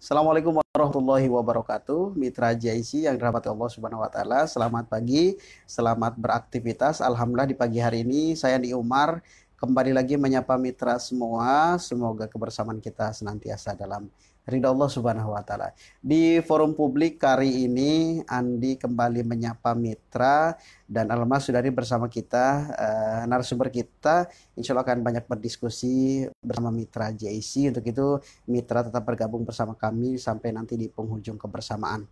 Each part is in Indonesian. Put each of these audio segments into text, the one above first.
Assalamualaikum warahmatullahi wabarakatuh. Mitra JIC yang dirahmati Allah Subhanahu wa taala. Selamat pagi, selamat beraktivitas. Alhamdulillah di pagi hari ini saya di Umar kembali lagi menyapa mitra semua. Semoga kebersamaan kita senantiasa dalam ridha Allah Subhanahu wa taala. Di forum publik kali ini Andi kembali menyapa mitra dan Almas sudah bersama kita uh, narasumber kita insya Allah akan banyak berdiskusi bersama mitra JIC untuk itu mitra tetap bergabung bersama kami sampai nanti di penghujung kebersamaan.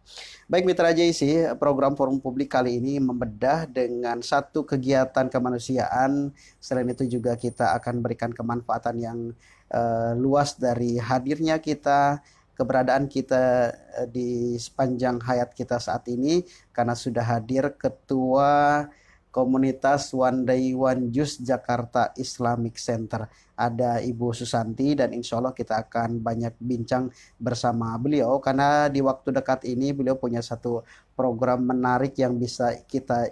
Baik mitra JIC, program forum publik kali ini membedah dengan satu kegiatan kemanusiaan. Selain itu juga kita akan berikan kemanfaatan yang Eh, luas dari hadirnya kita keberadaan kita eh, di sepanjang hayat kita saat ini karena sudah hadir ketua komunitas One Day One Juice Jakarta Islamic Center. Ada Ibu Susanti dan insya Allah kita akan banyak bincang bersama beliau karena di waktu dekat ini beliau punya satu program menarik yang bisa kita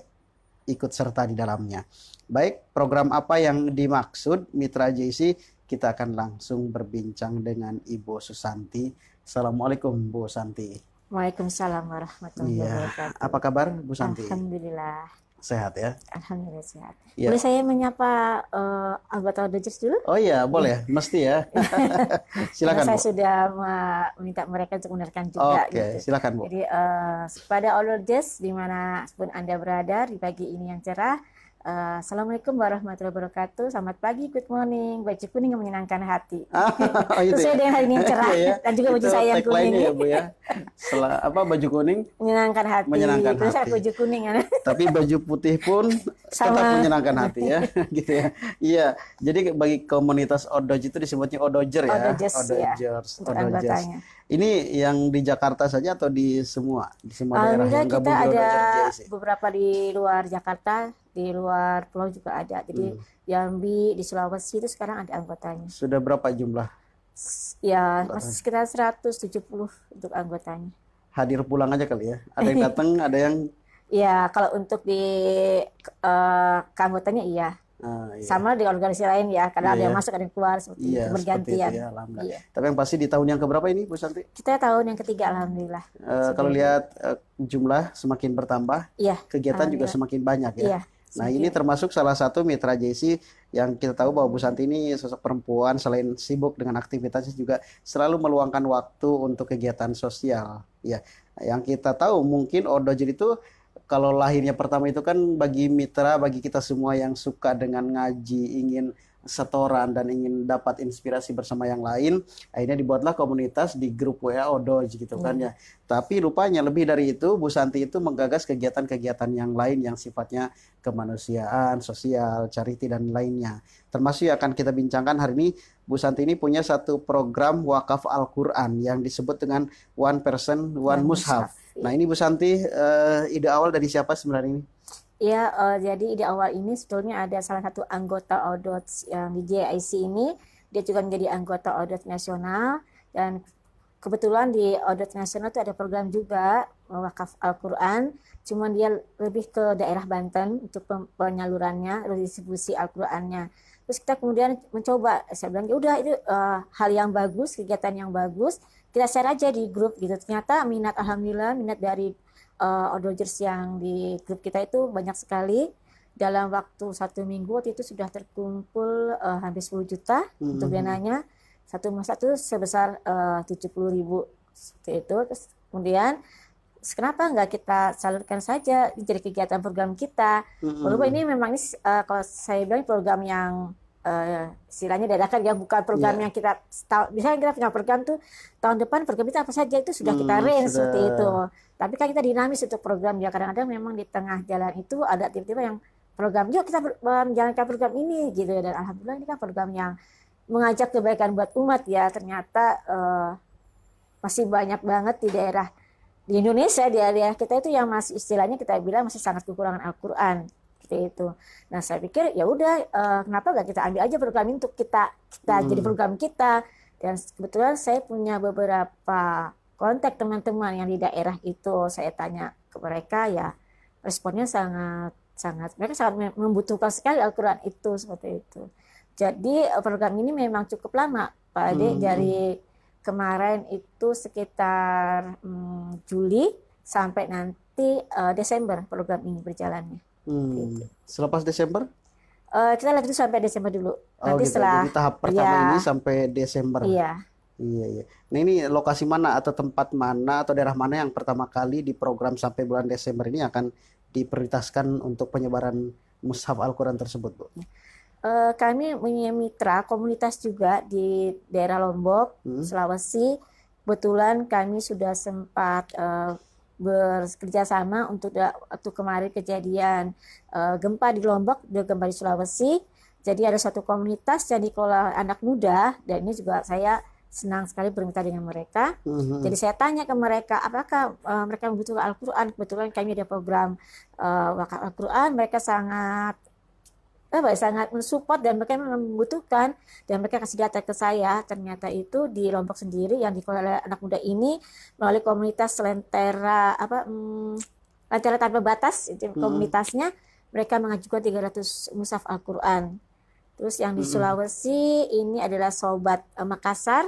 ikut serta di dalamnya. Baik, program apa yang dimaksud Mitra JC? kita akan langsung berbincang dengan Ibu Susanti. Assalamualaikum Bu Santi. Waalaikumsalam warahmatullahi ya. wabarakatuh. Apa kabar Bu Santi? Alhamdulillah. Sehat ya? Alhamdulillah sehat. Ya. Boleh saya menyapa uh, anggota Dodgers dulu? Oh iya, boleh. Iya. Mesti ya. Iya. silakan. Karena saya sudah meminta mereka untuk menerkan juga. Oke, okay, gitu. silakan Bu. Jadi uh, pada All mana pun Anda berada, di pagi ini yang cerah, Uh, Assalamualaikum warahmatullahi wabarakatuh. Selamat pagi, good morning. Baju kuning yang menyenangkan hati. Ah, oh, gitu ya? Sesuai ya? dengan hari ini cerah ya, dan juga baju saya yang kuning. Ya, Bu ya. Setelah, apa baju kuning? Menyenangkan hati. Menyenangkan Terus hati. baju kuning kan. Tapi baju putih pun Sama. tetap menyenangkan hati ya, gitu ya. Iya. Jadi bagi komunitas Odoj itu disebutnya Odojer ya. Odojers. Ya. Odojers. Ya, Ini yang di Jakarta saja atau di semua di semua daerah Alhamdulillah kita ada beberapa di luar Jakarta di luar pulau juga ada. Jadi hmm. Jambi di Sulawesi itu sekarang ada anggotanya. Sudah berapa jumlah? Ya, masih sekitar 170 untuk anggotanya. Hadir pulang aja kali ya. Ada yang datang, ada yang Ya, kalau untuk di uh, eh, keanggotanya iya. Ah, iya. Sama di organisasi lain ya, karena iya, ada yang iya. masuk, ada yang keluar seperti iya, bergantian. ya, iya. Tapi yang pasti di tahun yang keberapa ini, Bu Santi? Kita tahun yang ketiga, alhamdulillah. Uh, kalau lihat uh, jumlah semakin bertambah, iya, kegiatan juga semakin banyak ya. Iya. Nah iya. ini termasuk salah satu mitra JC yang kita tahu bahwa Bu Santi ini sosok perempuan selain sibuk dengan aktivitasnya juga selalu meluangkan waktu untuk kegiatan sosial. Ya, yang kita tahu mungkin Odojir itu kalau lahirnya pertama itu kan bagi mitra, bagi kita semua yang suka dengan ngaji, ingin setoran dan ingin dapat inspirasi bersama yang lain, akhirnya dibuatlah komunitas di grup WA Odoj gitu kan hmm. ya. Tapi rupanya lebih dari itu, Bu Santi itu menggagas kegiatan-kegiatan yang lain yang sifatnya kemanusiaan, sosial, charity dan lainnya. Termasuk akan kita bincangkan hari ini, Bu Santi ini punya satu program wakaf Al-Qur'an yang disebut dengan One Person One, One Mushaf. Mushaf. Iya. Nah, ini Bu Santi uh, ide awal dari siapa sebenarnya ini? Ya, uh, jadi di awal ini sebetulnya ada salah satu anggota ODOT yang eh, di JIC ini, dia juga menjadi anggota ODOT nasional dan kebetulan di ODOT nasional itu ada program juga wakaf Al-Qur'an, cuman dia lebih ke daerah Banten untuk penyalurannya, redistribusi Al-Qur'annya. Terus kita kemudian mencoba, saya bilang ya udah itu uh, hal yang bagus, kegiatan yang bagus, kita share aja di grup gitu. Ternyata minat alhamdulillah minat dari uh, eh, audiologers yang di grup kita itu banyak sekali dalam waktu satu minggu waktu itu sudah terkumpul uh, hampir 10 juta mm-hmm. untuk hmm, hmm. dananya satu masa itu sebesar eh, tujuh puluh ribu seperti itu terus kemudian kenapa nggak kita salurkan saja jadi kegiatan program kita mm-hmm. ini memang ini uh, kalau saya bilang program yang uh, istilahnya dadakan yang bukan program yeah. yang kita tahu misalnya kita punya program tuh tahun depan program kita apa saja itu sudah hmm, kita range seperti itu tapi kan kita dinamis untuk program ya kadang-kadang memang di tengah jalan itu ada tiba-tiba yang program yuk kita menjalankan program ini gitu dan alhamdulillah ini kan program yang mengajak kebaikan buat umat ya ternyata uh, masih banyak banget di daerah di Indonesia di area kita itu yang masih istilahnya kita bilang masih sangat kekurangan Al-Qur'an seperti itu. Nah saya pikir ya udah uh, kenapa nggak kita ambil aja program ini untuk kita kita hmm. jadi program kita dan kebetulan saya punya beberapa kontak teman-teman yang di daerah itu saya tanya ke mereka ya responnya sangat sangat mereka sangat membutuhkan sekali Al-Quran itu seperti itu. Jadi eh, program ini memang cukup lama Pak Ade hmm. dari kemarin itu sekitar hmm, Juli sampai nanti uh, Desember program ini berjalannya. Hmm. Selepas Desember? Uh, kita lanjut sampai Desember dulu. Oh, Nanti gitu. setelah Jadi tahap pertama ya. ini sampai Desember. Iya. Iya, iya. Nah ini lokasi mana atau tempat mana atau daerah mana yang pertama kali di program sampai bulan Desember ini akan diprioritaskan untuk penyebaran mushaf Al-Quran tersebut, Bu? Iya. Eh, kami punya mitra komunitas juga di daerah Lombok, hmm. Sulawesi. Kebetulan kami sudah sempat uh, bekerja sama untuk waktu kemarin kejadian uh, gempa di Lombok, di gempa di Sulawesi. Jadi ada satu komunitas yang dikelola anak muda dan ini juga saya senang sekali bermitra dengan mereka. Mm-hmm. Jadi saya tanya ke mereka apakah uh, mereka membutuhkan Al-Qur'an. Kebetulan kami ada program uh, Al-Qur'an, mereka sangat apa sangat mensupport dan mereka memang membutuhkan dan mereka kasih data ke saya ternyata itu di Lombok sendiri yang dikelola anak muda ini melalui komunitas Lentera apa hmm, Lentera tanpa batas itu hmm. komunitasnya mereka mengajukan 300 musaf Al-Qur'an. Terus yang di hmm. ini adalah Sobat Makassar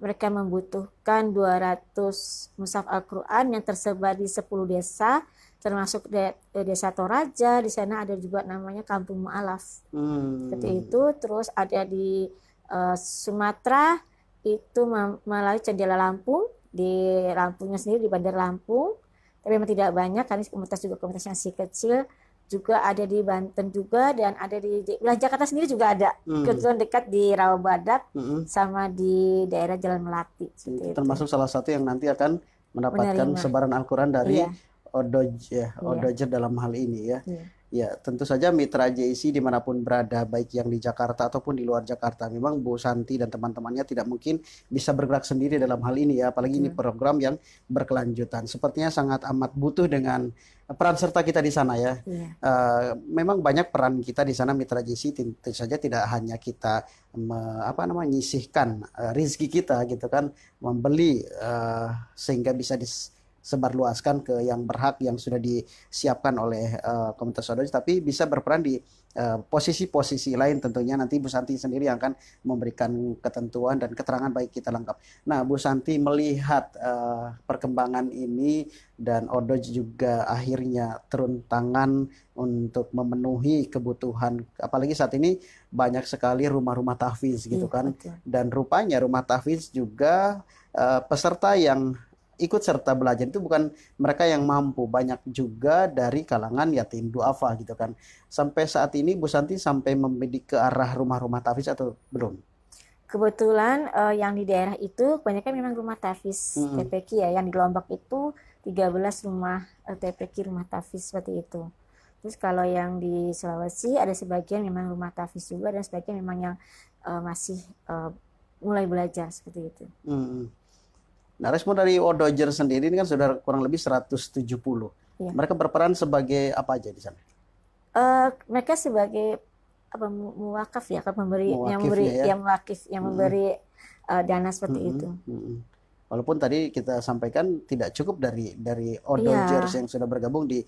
mereka membutuhkan 200 musaf Al-Qur'an yang tersebar di 10 desa termasuk de eh, desa Toraja di sana ada juga namanya Kampung Mualaf hmm. seperti itu terus ada di uh, Sumatera itu melalui Cendela Lampung di Lampungnya sendiri di Bandar Lampung tapi memang tidak banyak karena komunitas juga komunitas yang si kecil juga ada di Banten juga dan ada di wilayah Jakarta sendiri juga ada hmm. kebetulan dekat di Rawabadak hmm. sama di daerah Jalan Melati termasuk itu termasuk salah satu yang nanti akan mendapatkan Menerima. sebaran Al-Quran dari iya. Odoj ya, iya. Odojer dalam hal ini ya. Yeah. Ya, tentu saja mitra JC dimanapun berada, baik yang di Jakarta ataupun di luar Jakarta, memang Bu Santi dan teman-temannya tidak mungkin bisa bergerak sendiri dalam hal ini ya, apalagi ini iya. program yang berkelanjutan. Sepertinya sangat amat butuh dengan peran serta kita di sana ya. ya. Uh, memang banyak peran kita di sana mitra JC tentu saja tidak hanya kita me, apa namanya menyisihkan uh, eh, rezeki kita gitu kan, membeli uh, sehingga bisa dis sebarluaskan ke yang berhak yang sudah disiapkan oleh uh, komunitas odoj tapi bisa berperan di eh, posisi-posisi uh, lain tentunya nanti Bu Santi sendiri yang akan memberikan ketentuan dan keterangan baik kita lengkap. Nah, Bu Santi melihat uh, perkembangan ini dan Odoj juga akhirnya turun tangan untuk memenuhi kebutuhan apalagi saat ini banyak sekali rumah-rumah tahfiz gitu iya, kan. Dan rupanya rumah tahfiz juga uh, peserta yang ikut serta belajar itu bukan mereka yang mampu, banyak juga dari kalangan yatim duafa gitu kan. Sampai saat ini Bu Santi sampai membidik ke arah rumah-rumah tafis atau belum? Kebetulan uh, yang di daerah itu kebanyakan memang rumah tafis mm -hmm. TPQ ya, yang di Lombok itu 13 rumah uh, eh, TPQ rumah tafis seperti itu. Terus kalau yang di Sulawesi ada sebagian memang rumah tafis juga dan sebagian memang yang uh, masih uh, mulai belajar seperti itu. -hmm. Nah, respon dari World Dodger sendiri ini kan sudah kurang lebih 170. Ya. Mereka berperan sebagai apa aja di sana? Uh, mereka sebagai apa muwakaf ya kan memberi muwakif yang memberi ya, ya, yang muwakif yang memberi uh, dana seperti hmm. itu. Hmm. Walaupun tadi kita sampaikan tidak cukup dari dari iya. odojers ya. yang sudah bergabung di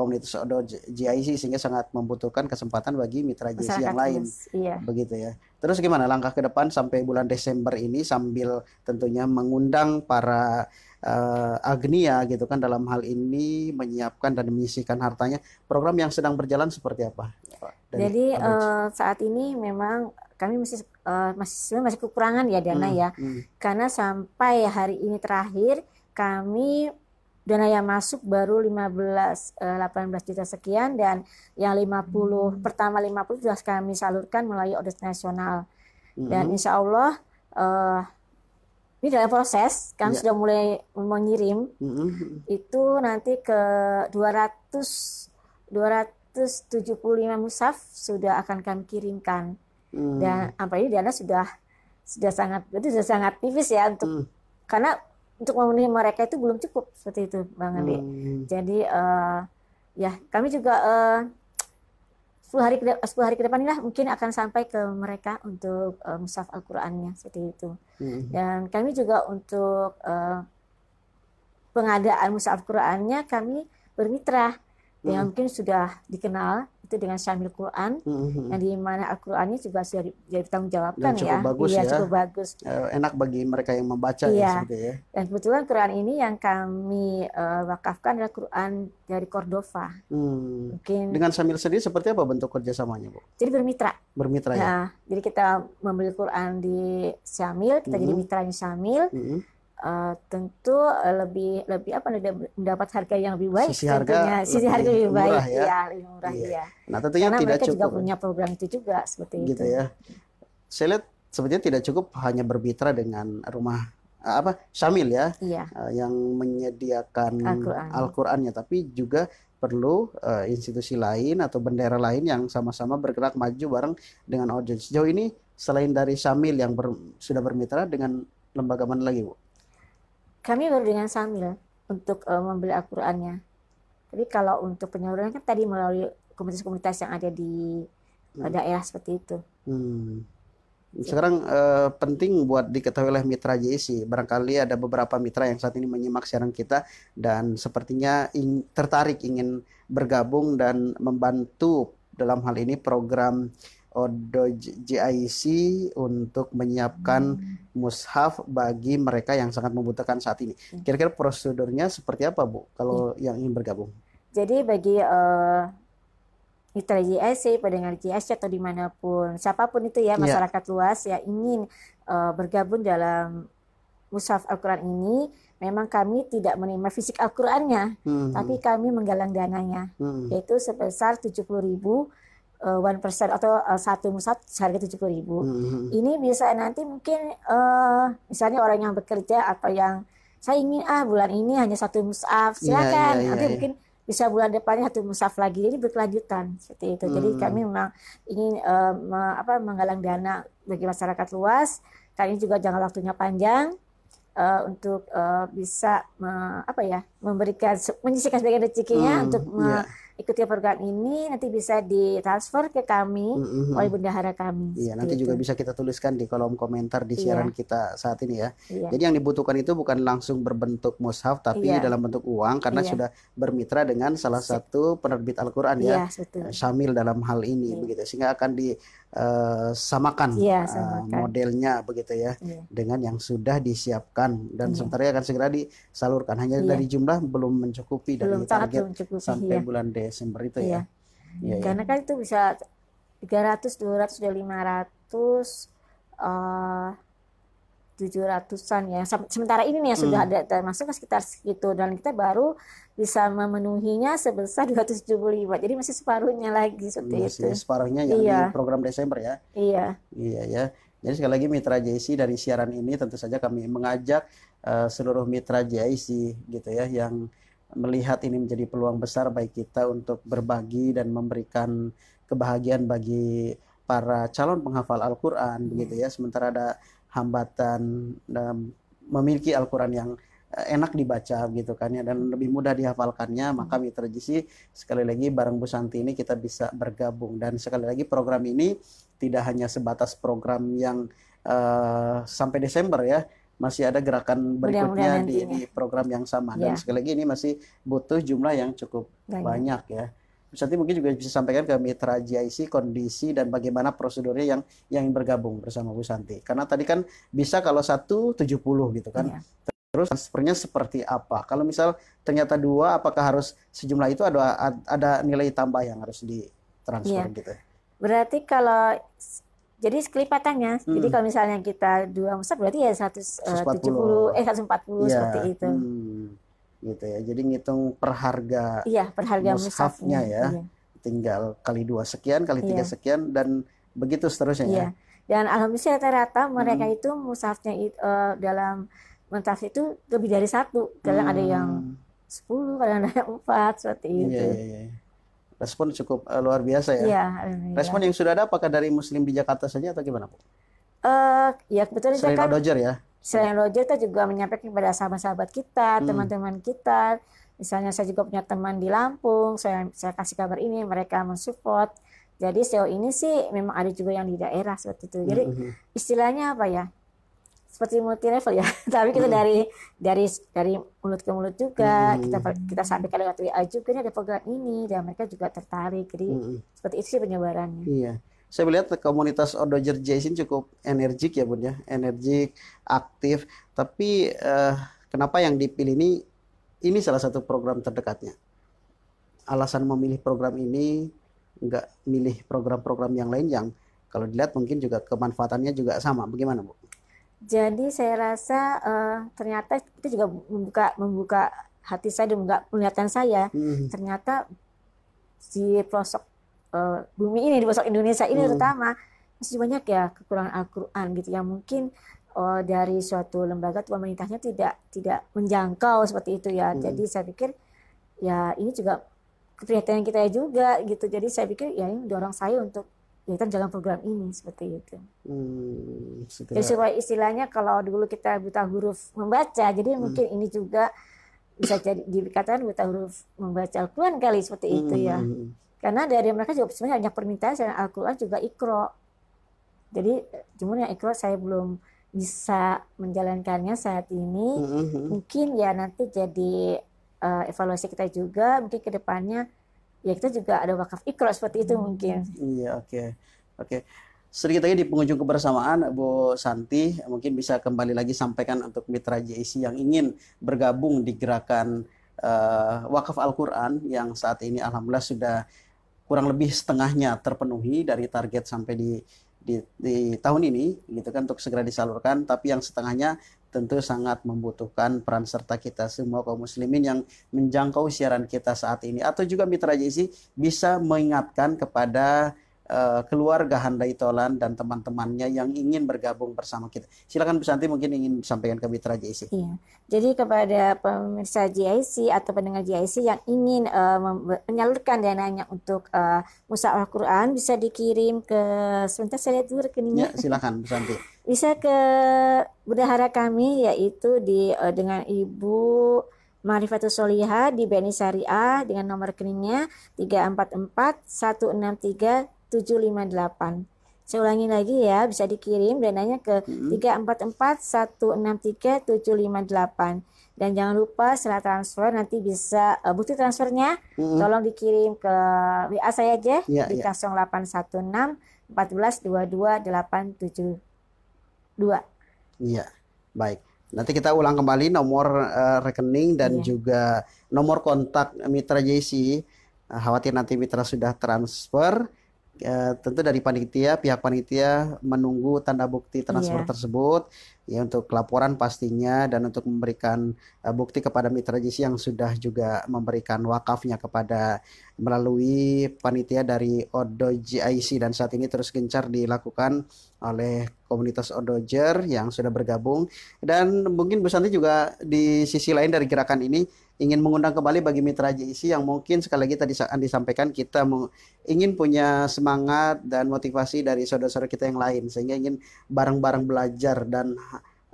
komunitas Odo GIC sehingga sangat membutuhkan kesempatan bagi mitra GIC yang lain. Iya. Begitu ya. Terus gimana langkah ke depan sampai bulan Desember ini sambil tentunya mengundang para uh, Agnia gitu kan dalam hal ini menyiapkan dan menyisihkan hartanya. Program yang sedang berjalan seperti apa? Dari Jadi uh, saat ini memang kami masih uh, masih masih kekurangan ya dana hmm, ya. Hmm. Karena sampai hari ini terakhir kami dana yang masuk baru 15 18 eh, juta sekian dan yang 50 hmm. pertama 50 sudah kami salurkan melalui audit nasional. Dan -hmm. insyaallah eh uh, ini dalam proses kami ya. sudah mulai mengirim -hmm. itu nanti ke 200 275 musaf sudah akan kami kirimkan. Hmm. Dan apa ini dana sudah sudah sangat itu sudah sangat tipis ya untuk hmm. karena untuk memenuhi mereka itu belum cukup seperti itu bang Andi. Hmm. Jadi uh, ya kami juga eh, uh, 10 hari ke 10 hari ke depan inilah mungkin akan sampai ke mereka untuk uh, eh, mushaf Al-Qur'annya seperti itu. Hmm. Dan kami juga untuk uh, pengadaan musaf Al-Qur'annya kami bermitra ya, hmm. yang mungkin sudah dikenal itu dengan Syamil Quran mm-hmm. yang di mana al ini juga sudah jadi tanggung jawabkan ya. Bagus iya, ya. cukup bagus. Eh, enak bagi mereka yang membaca ya, iya. ya ya. Dan kebetulan Quran ini yang kami uh, wakafkan adalah Quran dari Cordova. Hmm. Mungkin dengan Syamil sendiri seperti apa bentuk kerjasamanya, Bu? Jadi bermitra. Bermitra ya. Nah, jadi kita membeli Quran di Syamil, kita mm-hmm. jadi mitranya Syamil. Mm-hmm uh, tentu eh, lebih lebih apa mendapat harga yang lebih baik sisi harga tentunya sisi lebih harga lebih baik ya. ya lebih murah iya. ya nah tentunya Karena tidak mereka cukup juga punya program itu juga seperti gitu itu ya saya lihat sebetulnya tidak cukup hanya bermitra dengan rumah eh, apa Syamil ya iya. yang menyediakan Al-Qur'annya Al tapi juga perlu uh, institusi lain atau bendera lain yang sama-sama bergerak maju bareng dengan ojek Sejauh ini selain dari Syamil yang ber, sudah bermitra dengan lembaga mana lagi, Bu? kami baru dengan Samil untuk uh, membeli Al-Qur'annya. Tapi kalau untuk penyalurannya kan tadi melalui komunitas-komunitas yang ada di eh, hmm. daerah seperti itu. Hmm. Sekarang uh, penting buat diketahui oleh mitra JIC. Barangkali ada beberapa mitra yang saat ini menyimak siaran kita dan sepertinya ing, tertarik ingin bergabung dan membantu dalam hal ini program Odo JIC untuk menyiapkan hmm. mushaf bagi mereka yang sangat membutuhkan saat ini. Kira-kira prosedurnya seperti apa, Bu? Kalau hmm. yang ingin bergabung. Jadi bagi uh, eh, mitra JIC, pendengar JIC atau dimanapun, siapapun itu ya iya. masyarakat ya. luas yang ingin uh, bergabung dalam mushaf Al-Quran ini, memang kami tidak menerima fisik Al-Qur'annya, hmm. tapi kami menggalang dananya, hmm. yaitu sebesar ribu. Eh, one persen atau eh, satu musat seharga tujuh puluh ribu. Mm-hmm. Ini bisa nanti mungkin uh, misalnya orang yang bekerja atau yang saya ingin ah bulan ini hanya satu musaf iya, iya, silakan yeah, yeah, yeah, nanti yeah. mungkin bisa bulan depannya satu musaf lagi jadi berkelanjutan seperti itu. Hmm. Jadi mm-hmm. kami memang ingin uh, me, apa, menggalang dana bagi masyarakat luas. Karena juga jangan waktunya panjang uh, untuk uh, bisa apa ya memberikan menyisihkan sebagian rezekinya hmm. untuk yeah iya ikuti program ini nanti bisa ditransfer ke kami mm-hmm. oleh bendahara kami. Iya, nanti gitu. juga bisa kita tuliskan di kolom komentar di iya. siaran iya. kita saat ini ya. Iya. Jadi yang dibutuhkan itu bukan langsung berbentuk mushaf tapi iya. dalam bentuk uang karena iya. sudah bermitra dengan salah satu penerbit Al-Qur'an ya. Iya, eh, Syamil dalam hal ini iya. begitu. Sehingga akan disamakan Uh, eh, samakan. Uh, modelnya begitu ya ya dengan yang sudah disiapkan dan ya. sementara akan segera disalurkan. Hanya ya. dari jumlah belum mencukupi belum dari target mencukupi, sampai ya. bulan Desember Desember itu iya. ya. Iya, iya. Karena kan itu bisa 300, 200, 500 uh, 700-an ya. Sementara ini nih ya sudah hmm. ada termasuk sekitar segitu dan kita baru bisa memenuhinya sebesar 275. Jadi masih separuhnya lagi seperti masih itu. separuhnya yang iya. di program Desember ya. Iya. Iya ya. Jadi sekali lagi mitra JC dari siaran ini tentu saja kami mengajak uh, seluruh mitra JC gitu ya yang melihat ini menjadi peluang besar bagi kita untuk berbagi dan memberikan kebahagiaan bagi para calon penghafal Al-Quran hmm. begitu ya sementara ada hambatan dan eh, memiliki Al-Quran yang eh, enak dibaca gitu kan ya dan lebih mudah dihafalkannya maka hmm. Mitra GC sekali lagi bareng Bu Santi ini kita bisa bergabung dan sekali lagi program ini tidak hanya sebatas program yang uh, sampai Desember ya masih ada gerakan berikutnya di, ya. di program yang sama dan ya. sekali lagi ini masih butuh jumlah yang cukup banyak, banyak ya. Nanti mungkin juga bisa sampaikan ke mitra GIC kondisi dan bagaimana prosedurnya yang yang bergabung bersama Bu Santi. Karena tadi kan bisa kalau satu tujuh puluh gitu kan. Ya. Terus transfernya seperti apa? Kalau misal ternyata dua, apakah harus sejumlah itu ada ada nilai tambah yang harus ditransfer ya. gitu? Berarti kalau jadi sekelipatannya. Hmm. Jadi kalau misalnya kita dua musaf berarti ya 170 eh 140 eh, ya. seperti itu. Hmm. Gitu ya. Jadi ngitung per harga Iya, per harga mushafnya ya. Iya. Tinggal kali dua sekian, kali tiga iya. sekian dan begitu seterusnya ya. iya. ya. Dan alhamdulillah rata-rata mereka hmm. itu mushafnya uh, eh, dalam mentaf itu lebih dari satu. Kadang hmm. ada yang 10, hmm. kadang ada yang 4 seperti iya, itu. Iya, iya, iya respon cukup uh, luar biasa ya. ya Respon yang sudah ada apakah dari muslim di Jakarta saja atau gimana, Bu? Uh, ya kebetulan Selain kita kan Roger ya. Selain Roger kita juga menyampaikan kepada sahabat-sahabat kita, hmm. teman-teman hmm. kita. Misalnya saya juga punya teman di Lampung, saya saya kasih kabar ini, mereka mensupport. Jadi sejauh ini sih memang ada juga yang di daerah seperti itu. Jadi hmm, hmm. istilahnya apa ya? seperti multi level ya tapi kita hmm. dari dari dari mulut ke mulut juga hmm. kita kita sampaikan lewat WA juga ini ada program ini dan mereka juga tertarik jadi hmm. seperti itu sih penyebarannya iya saya melihat komunitas Odojer Jason cukup energik ya bun ya energik aktif tapi eh, kenapa yang dipilih ini ini salah satu program terdekatnya alasan memilih program ini nggak milih program-program yang lain yang kalau dilihat mungkin juga kemanfaatannya juga sama bagaimana bu jadi saya rasa uh, ternyata itu juga membuka membuka hati saya dan membuka penglihatan saya. Hmm. Ternyata si pelosok uh, bumi ini di pelosok Indonesia ini hmm. terutama masih banyak ya kekurangan Al-Qur'an gitu yang mungkin uh, dari suatu lembaga atau pemerintahnya tidak tidak menjangkau seperti itu ya. Hmm. Jadi saya pikir ya ini juga keprihatinan kita juga gitu. Jadi saya pikir ya ini dorong saya untuk kita jalan program ini seperti itu. Hmm, jadi ya, supaya istilahnya kalau dulu kita buta huruf membaca, jadi hmm. mungkin ini juga bisa jadi dikatakan buta huruf membaca Al-Quran kali seperti hmm. itu ya. Hmm. Karena dari mereka juga sebenarnya banyak permintaan dan Al-Quran juga ikro. Jadi cuman yang ikro saya belum bisa menjalankannya saat ini. Hmm. hmm, hmm. Mungkin ya nanti jadi uh, evaluasi kita juga, mungkin kedepannya depannya ya kita juga ada wakaf ikro seperti itu hmm, mungkin. Iya, iya oke. Okay. Oke. Okay. Sedikit lagi di pengunjung kebersamaan, Bu Santi mungkin bisa kembali lagi sampaikan untuk mitra JIC yang ingin bergabung di gerakan uh, wakaf Al-Qur'an yang saat ini alhamdulillah sudah kurang lebih setengahnya terpenuhi dari target sampai di di, di tahun ini gitu kan untuk segera disalurkan tapi yang setengahnya tentu sangat membutuhkan peran serta kita semua kaum muslimin yang menjangkau siaran kita saat ini atau juga mitra JC bisa mengingatkan kepada Eh, keluarga Handai Tolan dan teman-temannya yang ingin bergabung bersama kita. Silakan Bu Santi mungkin ingin sampaikan ke mitra JIC. Iya. Jadi kepada pemirsa JIC atau pendengar JIC yang ingin uh, menyalurkan dananya untuk uh, eh, Musa quran bisa dikirim ke sebentar saya lihat dulu rekeningnya. Ya, silakan Bu Santi. bisa ke bendahara kami yaitu di uh, dengan Ibu Marifatul Soliha di Beni Syariah dengan nomor rekeningnya 344 163 758. Saya ulangi lagi ya, bisa dikirim dananya ke hmm. 344 Dan jangan lupa setelah transfer nanti bisa uh, bukti transfernya hmm. tolong dikirim ke WA saya aja ya, di ya. 0816 Iya, baik. Nanti kita ulang kembali nomor uh, rekening dan ya. juga nomor kontak Mitra JC. Uh, khawatir nanti Mitra sudah transfer. Eh, tentu dari panitia pihak panitia menunggu tanda bukti transfer yeah. tersebut ya untuk laporan pastinya dan untuk memberikan uh, bukti kepada mitra gizi yang sudah juga memberikan wakafnya kepada melalui panitia dari ic dan saat ini terus gencar dilakukan oleh komunitas Odojer yang sudah bergabung dan mungkin Bu Santi juga di sisi lain dari gerakan ini ingin mengundang kembali bagi mitra JIC yang mungkin sekali lagi tadi disampaikan kita ingin punya semangat dan motivasi dari saudara-saudara kita yang lain sehingga ingin bareng-bareng belajar dan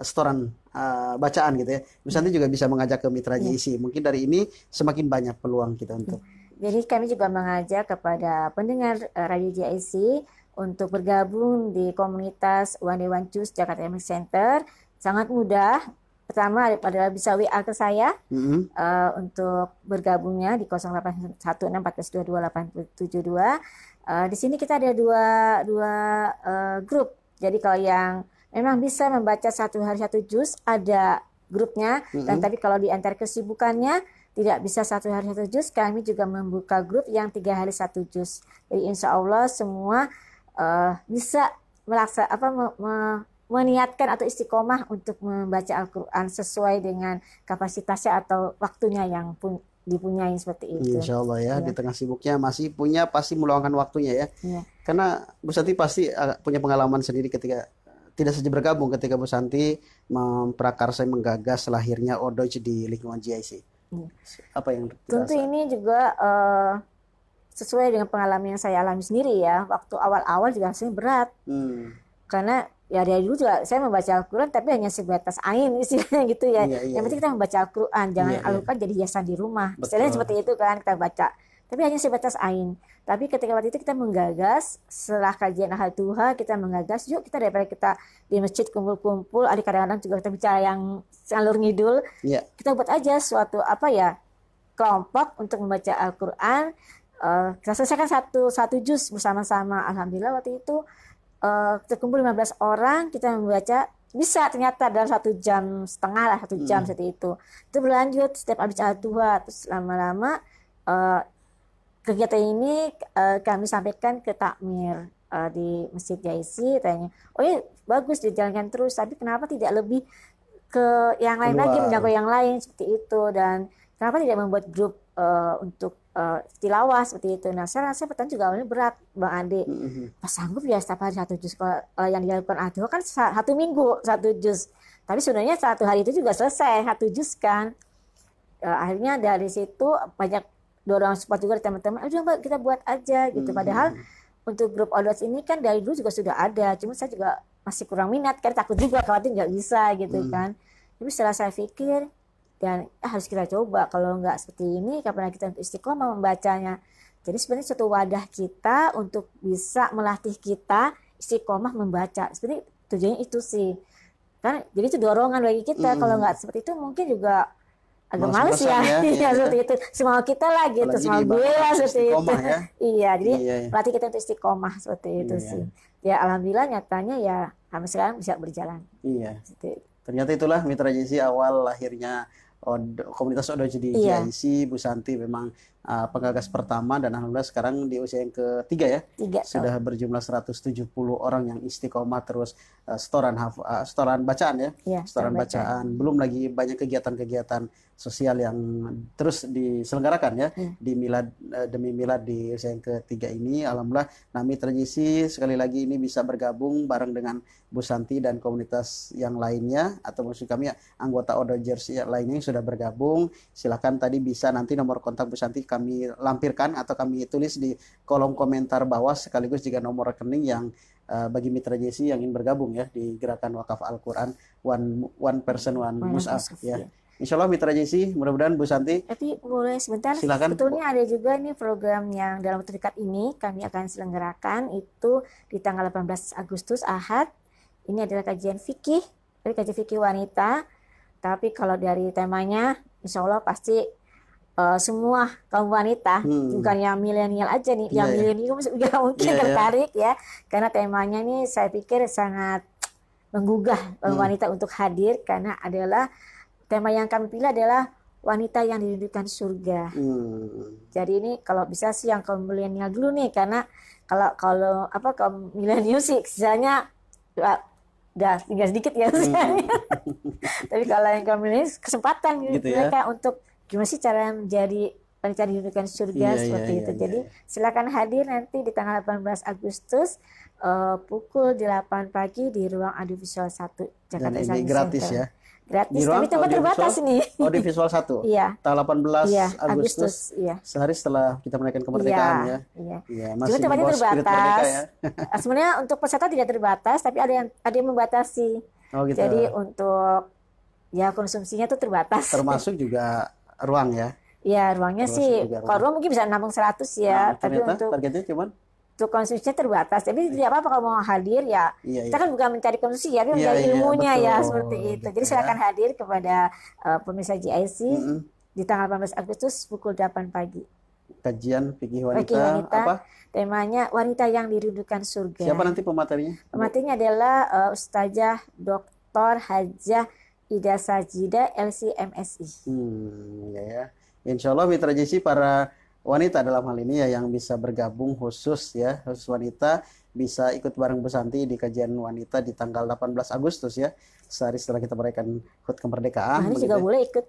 setoran uh, bacaan gitu ya. Misalnya juga bisa mengajak ke mitra iya. JIC. Mungkin dari ini semakin banyak peluang kita untuk. Jadi kami juga mengajak kepada pendengar eh, Radio JIC untuk bergabung di komunitas One Day One Choose Jakarta Academic Center. Sangat mudah, pertama adalah bisa WA ke saya mm -hmm. uh, untuk bergabungnya di 0816422872 Uh, eh, di sini kita ada dua dua uh, grup. Jadi kalau yang memang bisa membaca satu hari satu jus ada grupnya mm -hmm. dan mm-hmm. tapi kalau di antar kesibukannya tidak bisa satu hari satu jus, kami juga membuka grup yang tiga hari satu jus. Jadi insya Allah semua uh, bisa melaksa apa me, me, meniatkan atau istiqomah untuk membaca Al-Quran sesuai dengan kapasitasnya atau waktunya yang pun dipunyai seperti iya, itu. Insya Allah ya, ya, di tengah sibuknya masih punya pasti meluangkan waktunya ya. ya. Karena Bu Santi pasti eh, punya pengalaman sendiri ketika tidak saja bergabung ketika Bu Santi memprakarsai menggagas lahirnya Odoj di lingkungan GIC. Ya. Apa yang terasa? tentu ini juga uh, sesuai dengan pengalaman yang saya alami sendiri ya. Waktu awal-awal juga rasanya berat. Hmm. Karena ya dari dulu juga saya membaca Al-Quran tapi hanya sebatas ain istilahnya gitu ya. Iya, iya, yang penting iya. kita membaca Al-Quran, jangan iya, Al-Quran iya. jadi hiasan di rumah. Betul. Istilahnya seperti itu kan kita baca. Tapi hanya sebatas ain. Tapi ketika waktu itu kita menggagas setelah kajian Ahad tuha kita menggagas yuk kita daripada kita di masjid kumpul-kumpul, ada kadang-kadang juga kita bicara yang salur ngidul. Iya. Kita buat aja suatu apa ya kelompok untuk membaca Al-Quran. Uh, kita selesaikan satu satu juz bersama-sama. Alhamdulillah waktu itu uh, terkumpul 15 orang kita membaca bisa ternyata dalam satu jam setengah lah satu jam hmm. seperti itu itu berlanjut setiap habis al tua terus lama-lama uh, kegiatan ini uh, kami sampaikan ke takmir uh, di masjid Jaisi tanya oh ya bagus dijalankan terus tapi kenapa tidak lebih ke yang lain Keluar. lagi menjangkau yang lain seperti itu dan kenapa tidak membuat grup uh, untuk uh, eh, tilawah seperti itu. Nah, saya rasa pertanyaan juga awalnya berat, Bang Andi. Mm-hmm. Pas sanggup ya setiap hari satu jus kalau yang dilakukan Adho kan satu minggu satu jus. Tapi sebenarnya satu hari itu juga selesai satu jus kan. Uh, akhirnya dari situ banyak dorongan support juga teman-teman. Aduh, Mbak, kita buat aja gitu. Mm-hmm. Padahal untuk grup Odots ini kan dari dulu juga sudah ada, cuma saya juga masih kurang minat kan takut juga khawatir nggak bisa gitu mm-hmm. kan. Tapi setelah saya pikir, dan eh, harus kita coba kalau nggak seperti ini kapan kita untuk istiqomah membacanya jadi sebenarnya suatu wadah kita untuk bisa melatih kita istiqomah membaca sebenarnya tujuannya itu sih kan jadi itu dorongan bagi kita hmm. kalau nggak seperti itu mungkin juga agak males, ya, ya, ya. seperti itu semua kita lah gitu semua gue lah seperti itu ya. iya jadi iya, iya. kita untuk istiqomah seperti iya. itu sih ya alhamdulillah nyatanya ya kami sekarang bisa berjalan iya seperti ternyata itulah mitra jisi awal lahirnya Odo, komunitas Odo jadi yeah. GIC, Bu Santi memang uh, penggagas pertama dan alhamdulillah sekarang di usia yang ketiga ya Tiga, sudah tahu. berjumlah 170 orang yang istiqomah terus uh, setoran haf, uh, setoran bacaan ya, ya setoran bacaan. bacaan belum lagi banyak kegiatan-kegiatan sosial yang terus diselenggarakan ya, ya. di milad uh, demi milad di usia yang ketiga ini alhamdulillah Nami Terjisi sekali lagi ini bisa bergabung bareng dengan Bu Santi dan komunitas yang lainnya atau maksud kami ya, anggota order Jersey lainnya yang sudah bergabung silakan tadi bisa nanti nomor kontak Bu Santi kami lampirkan atau kami tulis di kolom komentar bawah sekaligus jika nomor rekening yang uh, bagi mitra JC yang ingin bergabung ya di gerakan wakaf Al-Qur'an one one person one, one musaf ya. ya. Insya Allah mitra JC, mudah-mudahan Bu Santi. Tapi boleh sebentar. Silakan. Sebetulnya ada juga nih program yang dalam waktu dekat ini kami akan selenggarakan itu di tanggal 18 Agustus Ahad. Ini adalah kajian fikih, dari kajian fikih wanita. Tapi kalau dari temanya, Insya Allah pasti uh, semua kaum wanita hmm, hmm. bukan yang milenial aja nih yeah, yang yeah. milenial juga mungkin yeah, iya. tertarik yeah. ya karena temanya ini saya pikir sangat menggugah eh, hmm. wanita untuk hadir karena adalah tema yang kami pilih adalah wanita yang didudukan surga. Hmm. Jadi ini kalau bisa sih yang kaum milenial dulu nih karena kalau kalau apa kaum milenial sih sisanya udah tinggal sedikit ya Hmm. Tapi kalau yang kaum milenial kesempatan gitu mereka ya. mereka untuk gimana sih cara menjadi pencari unicorn surga iya, iya, seperti iya, itu. Iya, Jadi iya. silakan hadir nanti di tanggal 18 Agustus uh, pukul 8 pagi di ruang audiovisual 1 Jakarta Dan ini gratis ya. Gratis, tapi tempat terbatas nih. Audiovisual 1. Iya. Tanggal 18 iya, Agustus. Agustus iya. Sehari setelah kita menaikkan kemerdekaan iya, ya. Iya. Iya, masih Cuma tempatnya terbatas. Ya. Eh, sebenarnya untuk peserta tidak terbatas, tapi ada yang ada yang membatasi. Oh, gitu. Jadi untuk ya konsumsinya tuh terbatas. Termasuk juga ruang ya? iya ruangnya Terus sih, ruang. kalau ruang mungkin bisa nampung 100 ya. Nah, tapi untuk targetnya cuma untuk konsumsinya terbatas. Tapi iya. tidak apa-apa kalau mau hadir ya. Iya, iya. kita iya. kan bukan mencari konsumsi ya, tapi iya, mencari iya, ilmunya ya, betul. ya seperti itu. Jadi ya. silakan hadir kepada uh, pemirsa GIC mm -hmm. di tanggal 18 Agustus pukul 8 pagi. Kajian fikih wanita, wanita apa? Temanya wanita yang dirindukan surga. Siapa nanti pematerinya? Pematerinya adalah uh, Ustazah Dr. Hajah Ida Sajida LCMSI. Hmm, ya ya. Insya Allah Mitra JC para wanita dalam hal ini ya yang bisa bergabung khusus ya khusus wanita bisa ikut bareng Bu Santi di kajian wanita di tanggal 18 Agustus ya sehari setelah kita merayakan HUT kemerdekaan. Nah, juga ya. boleh ikut.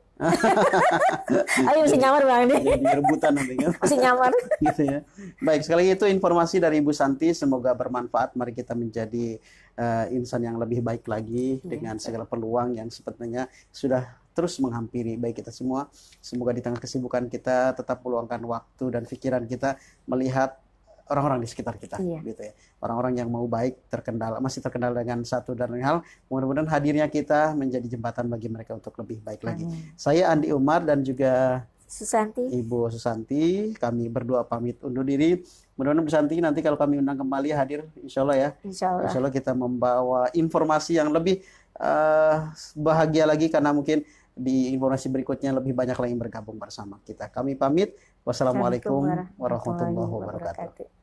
Ayo masih nyamar bang ini. Jadi rebutan nanti kan. Masih nyamar. gitu ya. Baik sekali itu informasi dari Ibu Santi semoga bermanfaat. Mari kita menjadi uh, insan yang lebih baik lagi ya. dengan segala peluang yang sepertinya sudah terus menghampiri baik kita semua. Semoga di tengah kesibukan kita tetap meluangkan waktu dan pikiran kita melihat orang-orang di sekitar kita iya. gitu ya orang-orang yang mau baik terkendala masih terkendala dengan satu dan lain hal mudah-mudahan hadirnya kita menjadi jembatan bagi mereka untuk lebih baik lagi saya Andi Umar dan juga Susanti Ibu Susanti kami berdua pamit undur diri mudah-mudahan Susanti nanti kalau kami undang kembali hadir insya Allah ya insya Allah, insya Allah kita membawa informasi yang lebih uh, bahagia lagi karena mungkin di informasi berikutnya lebih banyak lagi yang bergabung bersama kita. Kami pamit. Wassalamualaikum warahmatullahi wabarakatuh.